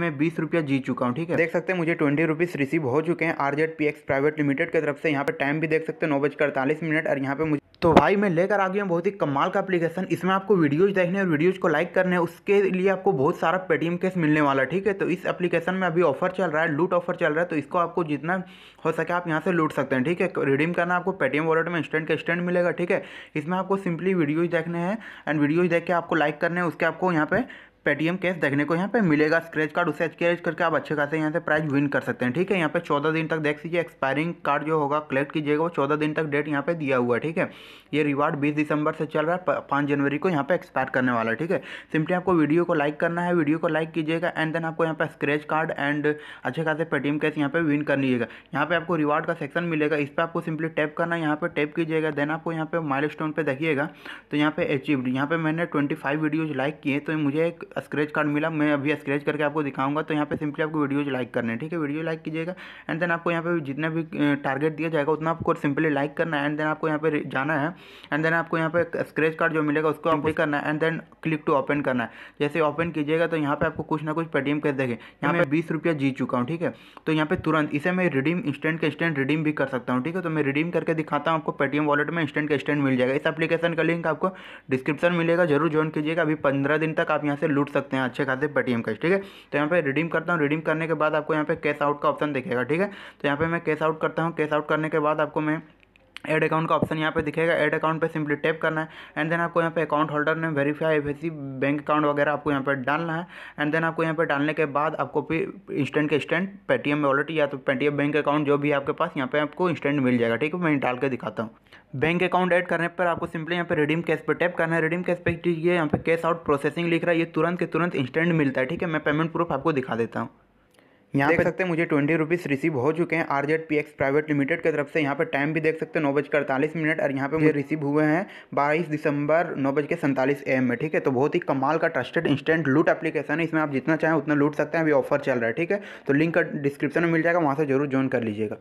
मैं बीस रुपया जीत चुका हूँ ठीक है देख सकते हैं मुझे ट्वेंटी रुपीज़ रिसीव हो चुके हैं R Z P X private limited की तरफ से यहाँ पे टाइम भी देख सकते हैं नौ बजकर अड़तालीस मिनट और यहाँ पे मुझे तो भाई मैं लेकर आ गया हूँ बहुत ही कमाल का एप्लीकेशन इसमें आपको वीडियोज देखने और वीडियोज को लाइक करने उसके लिए आपको बहुत सारा पेटीएम कैश मिलने वाला ठीक है तो इस एप्लीकेशन में अभी ऑफर चल रहा है लूट ऑफर चल रहा है तो इसको आपको जितना हो सके आप यहाँ से लूट सकते हैं ठीक है रिडीम करना आपको पेटीएम वॉलेट में इंस्टेंट का इंस्टेंट मिलेगा ठीक है इसमें आपको सिंपली वीडियोज देखने हैं एंड वीडियोज देख के आपको लाइक करने हैं उसके आपको यहाँ पे पेटीएम कैश देखने को यहाँ पे मिलेगा स्क्रैच कार्ड उसे स्क्रैच करके आप अच्छे खासे यहाँ से प्राइज विन कर सकते हैं ठीक है यहाँ पे चौदह दिन तक देख लीजिए एक्सपायरिंग कार्ड जो होगा कलेक्ट कीजिएगा वो चौदह दिन तक डेट यहाँ पे दिया हुआ है ठीक है ये रिवार्ड बीस दिसंबर से चल रहा है पाँच जनवरी को यहाँ पे एक्सपायर करने वाला है ठीक है सिंपली आपको वीडियो को लाइक करना है वीडियो को लाइक कीजिएगा एंड देन आपको यहाँ पे स्क्रैच कार्ड एंड अच्छे खासे पेटीएम कैश यहाँ पे विन कर लीजिएगा यहाँ पर आपको रिवार्ड का सेक्शन मिलेगा इस पर आपको सिंपली टैप करना है यहाँ पर टैप कीजिएगा देन आपको यहाँ पर माइल स्टोन पर देखिएगा तो यहाँ पर अचीव यहाँ पर मैंने ट्वेंटी फाइव वीडियोज लाइक किए तो मुझे एक स्क्रेच कार्ड मिला मैं अभी स्क्रेच करके आपको दिखाऊंगा तो यहाँ पे सिंपली आपको वीडियोज लाइक करना है ठीक है वीडियो लाइक कीजिएगा एंड देन आपको यहाँ पे जितना भी टारगेट दिया जाएगा उतना आपको सिंपली लाइक करना है एंड देन आपको यहाँ पे जाना है एंड देन आपको यहाँ पे स्क्रेच कार्ड जो मिलेगा उसको आपको करना है and then click to open करना है जैसे ओपन कीजिएगा तो यहाँ पे आपको कुछ ना कुछ पेटीएम कर देखें यहाँ पर बीस रुपया जीत चुका हूँ ठीक है तो यहाँ पे तुरंत इसे मैं रिडीम इंस्टेंट के इंस्टेंट रिडीम भी कर सकता हूँ ठीक है तो मैं रिडीम करके दिखाता हूँ आपको पेटीएम वॉलेट में इंस्टेंट के इंस्टेंट मिल जाएगा इस एप्लीकेशन का लिंक आपको डिस्क्रिप्शन मिलेगा जरूर ज्वाइन कीजिएगा अभी पंद्रह दिन तक आप यहाँ से लूट सकते हैं अच्छे खासे पेटीएम कैश ठीक है तो यहाँ पे रिडीम करता हूँ रिडीम करने के बाद आपको यहाँ पे कैश आउट का ऑप्शन दिखेगा ठीक है तो यहाँ पे मैं कैश आउट करता हूँ कैश आउट करने के बाद आपको मैं एड अकाउंट का ऑप्शन यहाँ पे दिखेगा एड अकाउंट पे सिंपली टैप करना है एंड देन आपको यहाँ पे अकाउंट होल्डर ने वेरीफाई एफएसी बैंक अकाउंट वगैरह आपको यहाँ पे डालना है एंड देन आपको यहाँ पे डालने के बाद आपको फिर इंस्टेंट के इंस्टेंट पेटीएम वॉलेट या तो पेटीएम बैंक अकाउंट जो भी आपके पास यहाँ पे आपको इंस्टेंट मिल जाएगा ठीक है मैं डाल के दिखाता हूँ बैंक अकाउंट ऐड करने पर आपको सिंपली यहाँ पर रिडीम कैश पर टैप करना है रिडीम कैश पर ये यहाँ पे कैश आउट प्रोसेसिंग लिख रहा है ये तुरंत के तुरंत इंस्टेंट मिलता है ठीक है मैं पेमेंट प्रूफ आपको दिखा देता हूँ यहाँ देख सकते हैं मुझे ट्वेंटी रुपीज़ रिसीव हो चुके हैं R Z P X private limited की तरफ से यहाँ पर टाइम भी देख सकते हैं नौ बजकर अड़तालीस मिनट और यहाँ पे मुझे रिसीव हुए हैं बाईस दिसंबर नौ बज के सैंतालीस ए एम में ठीक है तो बहुत ही कमाल का ट्रस्टेड इंस्टेंट लूट एप्लीकेशन है इसमें आप जितना चाहें उतना लूट सकते हैं अभी ऑफर चल रहा है ठीक है तो लिंक डिस्क्रिप्शन में मिल जाएगा वहाँ से जरूर ज्वाइन कर लीजिएगा